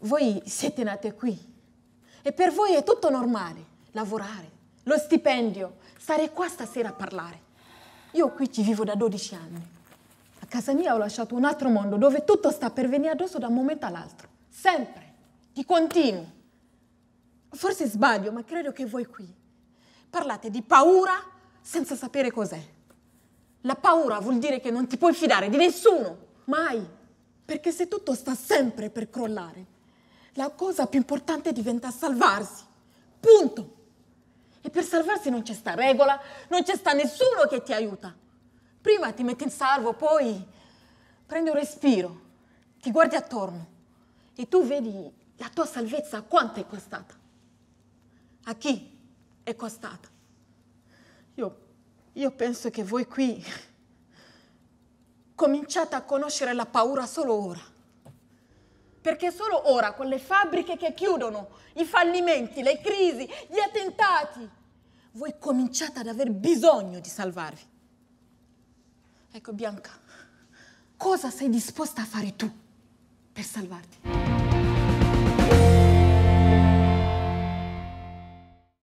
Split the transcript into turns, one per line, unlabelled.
voi siete nate qui e per voi è tutto normale lavorare, lo stipendio, stare qua stasera a parlare. Io qui ci vivo da 12 anni. A casa mia ho lasciato un altro mondo dove tutto sta per venire addosso da un momento all'altro, sempre, di continuo. Forse sbaglio, ma credo che voi qui parlate di paura senza sapere cos'è. La paura vuol dire che non ti puoi fidare di nessuno, mai, perché se tutto sta sempre per crollare, la cosa più importante diventa salvarsi. Punto. E per salvarsi non c'è sta regola, non c'è sta nessuno che ti aiuta. Prima ti metti in salvo, poi prendi un respiro, ti guardi attorno e tu vedi la tua salvezza quanto è costata. A chi è costata? Io, io penso che voi qui cominciate a conoscere la paura solo ora perché solo ora con le fabbriche che chiudono, i fallimenti, le crisi, gli attentati, voi cominciate ad aver bisogno di salvarvi. Ecco Bianca, cosa sei disposta a fare tu per salvarti?